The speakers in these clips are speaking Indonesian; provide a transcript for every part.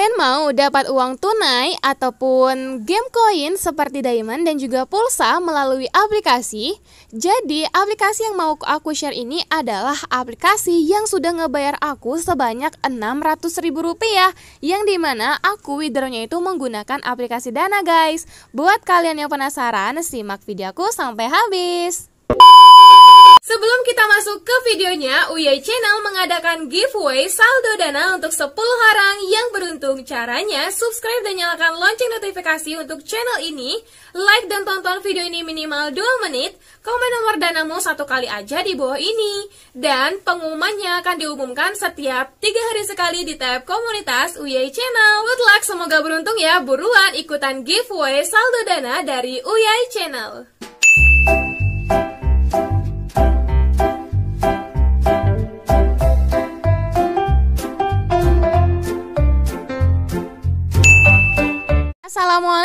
Kalian mau dapat uang tunai ataupun game koin seperti diamond dan juga pulsa melalui aplikasi? Jadi, aplikasi yang mau aku share ini adalah aplikasi yang sudah ngebayar aku sebanyak Rp600.000 yang dimana aku withdrawnya itu menggunakan aplikasi Dana guys. Buat kalian yang penasaran, simak videoku sampai habis. Sebelum kita masuk ke videonya, Uyai Channel mengadakan giveaway saldo dana untuk 10 orang yang beruntung. Caranya, subscribe dan nyalakan lonceng notifikasi untuk channel ini, like dan tonton video ini minimal 2 menit, komen nomor danamu satu kali aja di bawah ini. Dan pengumumannya akan diumumkan setiap 3 hari sekali di tab komunitas Uyai Channel. Good luck, semoga beruntung ya, buruan ikutan giveaway saldo dana dari UI Channel.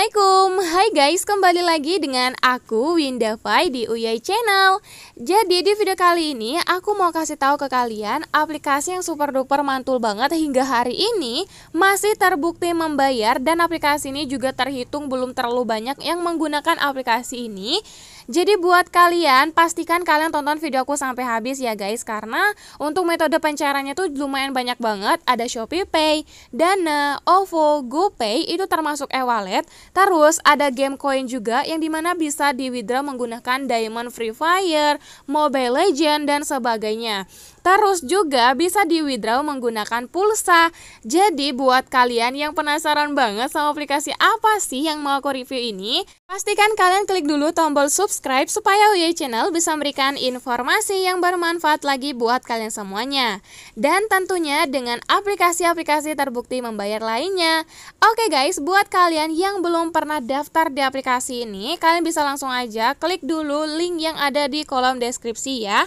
Assalamualaikum Hai guys kembali lagi dengan aku Winda Fai di Uyai Channel Jadi di video kali ini aku mau kasih tahu ke kalian aplikasi yang super duper mantul banget hingga hari ini masih terbukti membayar dan aplikasi ini juga terhitung belum terlalu banyak yang menggunakan aplikasi ini jadi buat kalian pastikan kalian tonton video aku sampai habis ya guys karena untuk metode pencairannya tuh lumayan banyak banget ada Shopee Pay, Dana, OVO, GoPay itu termasuk e-wallet. Terus ada game coin juga yang dimana bisa di withdraw menggunakan Diamond Free Fire, Mobile Legend dan sebagainya. Terus juga bisa di withdraw menggunakan pulsa. Jadi buat kalian yang penasaran banget sama aplikasi apa sih yang mau aku review ini, pastikan kalian klik dulu tombol subscribe supaya UI Channel bisa memberikan informasi yang bermanfaat lagi buat kalian semuanya. Dan tentunya dengan aplikasi-aplikasi terbukti membayar lainnya. Oke guys, buat kalian yang belum pernah daftar di aplikasi ini, kalian bisa langsung aja klik dulu link yang ada di kolom deskripsi ya.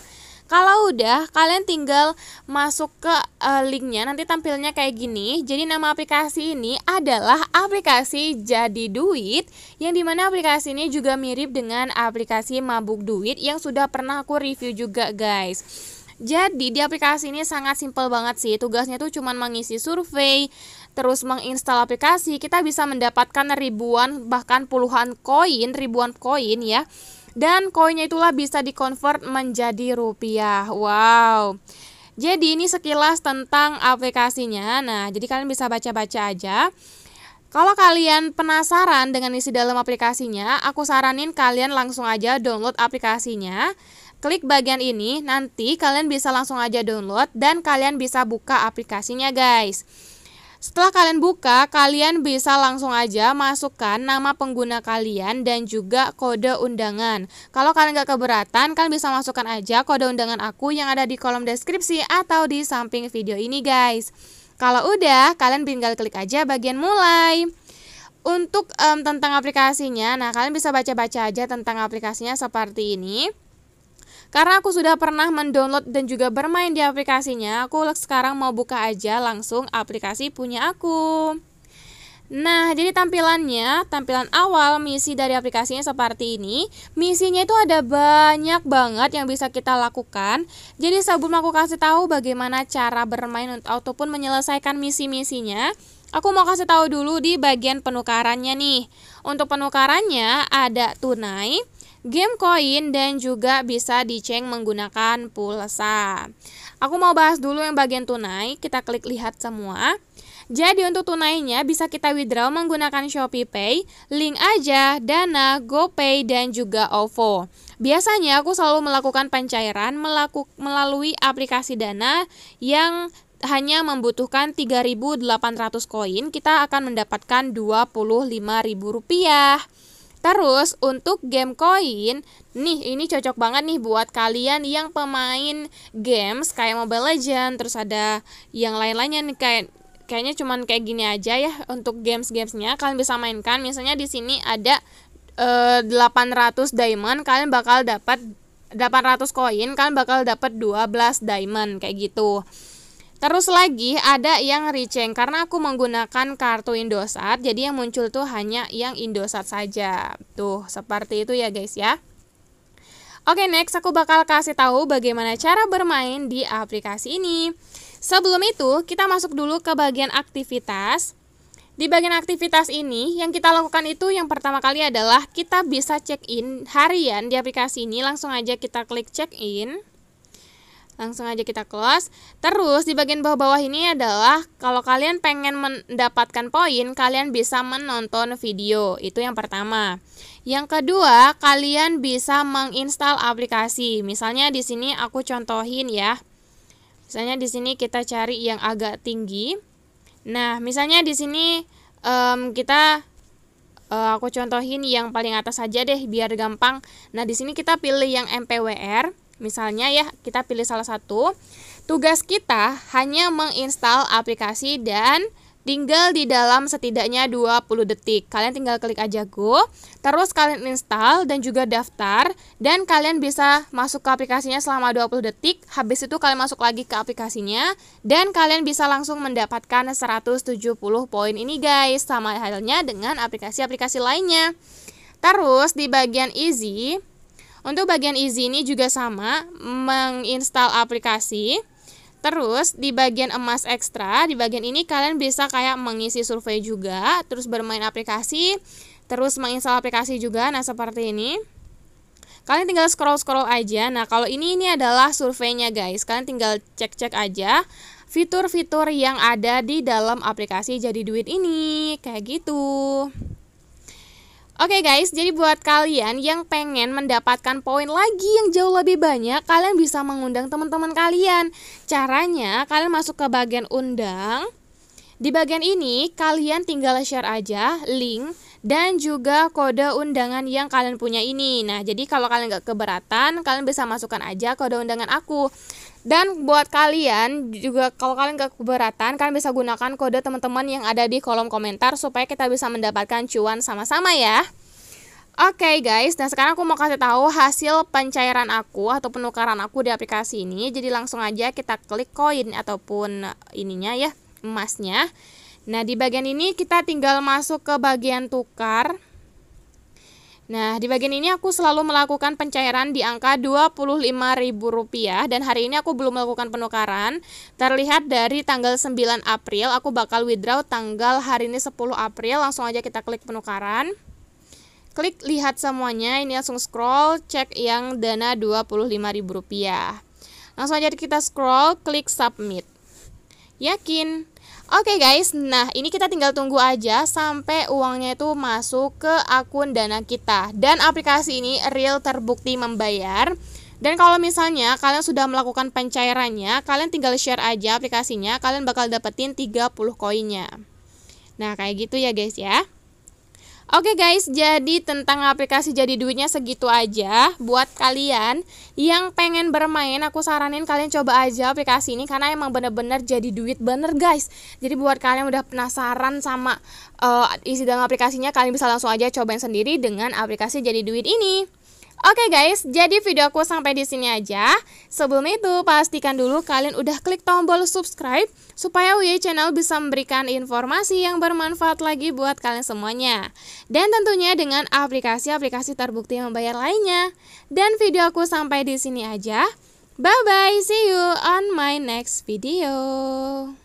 Kalau udah, kalian tinggal masuk ke uh, linknya. Nanti tampilnya kayak gini. Jadi nama aplikasi ini adalah aplikasi Jadi Duit, yang dimana aplikasi ini juga mirip dengan aplikasi Mabuk Duit yang sudah pernah aku review juga, guys. Jadi di aplikasi ini sangat simpel banget sih. Tugasnya tuh cuma mengisi survei, terus menginstal aplikasi, kita bisa mendapatkan ribuan bahkan puluhan koin, ribuan koin ya dan koinnya itulah bisa dikonvert menjadi rupiah. Wow. Jadi ini sekilas tentang aplikasinya. Nah, jadi kalian bisa baca-baca aja. Kalau kalian penasaran dengan isi dalam aplikasinya, aku saranin kalian langsung aja download aplikasinya. Klik bagian ini, nanti kalian bisa langsung aja download dan kalian bisa buka aplikasinya, guys. Setelah kalian buka, kalian bisa langsung aja masukkan nama pengguna kalian dan juga kode undangan. Kalau kalian nggak keberatan, kalian bisa masukkan aja kode undangan aku yang ada di kolom deskripsi atau di samping video ini guys. Kalau udah, kalian tinggal klik aja bagian mulai. Untuk um, tentang aplikasinya, nah kalian bisa baca-baca aja tentang aplikasinya seperti ini. Karena aku sudah pernah mendownload dan juga bermain di aplikasinya, aku sekarang mau buka aja langsung aplikasi punya aku. Nah, jadi tampilannya, tampilan awal misi dari aplikasinya seperti ini. Misinya itu ada banyak banget yang bisa kita lakukan. Jadi sebelum aku kasih tahu bagaimana cara bermain ataupun menyelesaikan misi-misinya, aku mau kasih tahu dulu di bagian penukarannya nih. Untuk penukarannya ada tunai, game koin dan juga bisa diceng menggunakan pulsa. Aku mau bahas dulu yang bagian tunai, kita klik lihat semua. Jadi untuk tunainya bisa kita withdraw menggunakan Shopee Pay, Link aja, Dana, GoPay dan juga OVO. Biasanya aku selalu melakukan pencairan melaku, melalui aplikasi Dana yang hanya membutuhkan 3.800 koin, kita akan mendapatkan rp rupiah. Terus untuk game koin, nih ini cocok banget nih buat kalian yang pemain games kayak Mobile Legend, terus ada yang lain-lainnya nih kayak kayaknya cuman kayak gini aja ya untuk games-gamesnya kalian bisa mainkan. Misalnya di sini ada e, eh, 800 diamond, kalian bakal dapat 800 koin, kalian bakal dapat 12 diamond kayak gitu. Terus lagi ada yang riceng karena aku menggunakan kartu Indosat jadi yang muncul tuh hanya yang Indosat saja. Tuh, seperti itu ya guys ya. Oke, next aku bakal kasih tahu bagaimana cara bermain di aplikasi ini. Sebelum itu, kita masuk dulu ke bagian aktivitas. Di bagian aktivitas ini, yang kita lakukan itu yang pertama kali adalah kita bisa check-in harian di aplikasi ini. Langsung aja kita klik check-in langsung aja kita close. Terus di bagian bawah-bawah ini adalah kalau kalian pengen mendapatkan poin, kalian bisa menonton video. Itu yang pertama. Yang kedua, kalian bisa menginstal aplikasi. Misalnya di sini aku contohin ya. Misalnya di sini kita cari yang agak tinggi. Nah, misalnya di sini um, kita uh, aku contohin yang paling atas saja deh biar gampang. Nah, di sini kita pilih yang MPWR. Misalnya ya, kita pilih salah satu. Tugas kita hanya menginstal aplikasi dan tinggal di dalam setidaknya 20 detik. Kalian tinggal klik aja go, terus kalian install dan juga daftar dan kalian bisa masuk ke aplikasinya selama 20 detik. Habis itu kalian masuk lagi ke aplikasinya dan kalian bisa langsung mendapatkan 170 poin ini guys, sama halnya dengan aplikasi-aplikasi lainnya. Terus di bagian easy untuk bagian easy ini juga sama, menginstal aplikasi. Terus di bagian emas ekstra, di bagian ini kalian bisa kayak mengisi survei juga, terus bermain aplikasi, terus menginstal aplikasi juga. Nah, seperti ini. Kalian tinggal scroll-scroll aja. Nah, kalau ini ini adalah surveinya, guys. Kalian tinggal cek-cek aja fitur-fitur yang ada di dalam aplikasi Jadi Duit ini. Kayak gitu. Oke okay guys, jadi buat kalian yang pengen mendapatkan poin lagi yang jauh lebih banyak, kalian bisa mengundang teman-teman kalian. Caranya, kalian masuk ke bagian undang. Di bagian ini, kalian tinggal share aja link dan juga kode undangan yang kalian punya ini. Nah, jadi kalau kalian nggak keberatan, kalian bisa masukkan aja kode undangan aku. Dan buat kalian juga kalau kalian gak keberatan, kalian bisa gunakan kode teman-teman yang ada di kolom komentar supaya kita bisa mendapatkan cuan sama-sama ya. Oke okay guys, nah sekarang aku mau kasih tahu hasil pencairan aku atau penukaran aku di aplikasi ini. Jadi langsung aja kita klik koin ataupun ininya ya, emasnya. Nah, di bagian ini kita tinggal masuk ke bagian tukar. Nah, di bagian ini aku selalu melakukan pencairan di angka Rp25.000 dan hari ini aku belum melakukan penukaran. Terlihat dari tanggal 9 April, aku bakal withdraw tanggal hari ini 10 April. Langsung aja kita klik penukaran. Klik lihat semuanya, ini langsung scroll, cek yang dana Rp25.000. Langsung aja kita scroll, klik submit. Yakin? Oke okay guys, nah ini kita tinggal tunggu aja sampai uangnya itu masuk ke akun dana kita Dan aplikasi ini real terbukti membayar dan kalau misalnya kalian sudah melakukan pencairannya, kalian tinggal share aja aplikasinya, kalian bakal dapetin 30 koinnya. Nah, kayak gitu ya guys ya. Oke guys, jadi tentang aplikasi jadi duitnya segitu aja. Buat kalian yang pengen bermain, aku saranin kalian coba aja aplikasi ini karena emang bener-bener jadi duit bener guys. Jadi buat kalian udah penasaran sama uh, isi dalam aplikasinya, kalian bisa langsung aja cobain sendiri dengan aplikasi jadi duit ini. Oke okay guys, jadi video aku sampai di sini aja. Sebelum itu, pastikan dulu kalian udah klik tombol subscribe supaya WY Channel bisa memberikan informasi yang bermanfaat lagi buat kalian semuanya. Dan tentunya dengan aplikasi-aplikasi terbukti membayar lainnya. Dan video aku sampai di sini aja. Bye-bye, see you on my next video.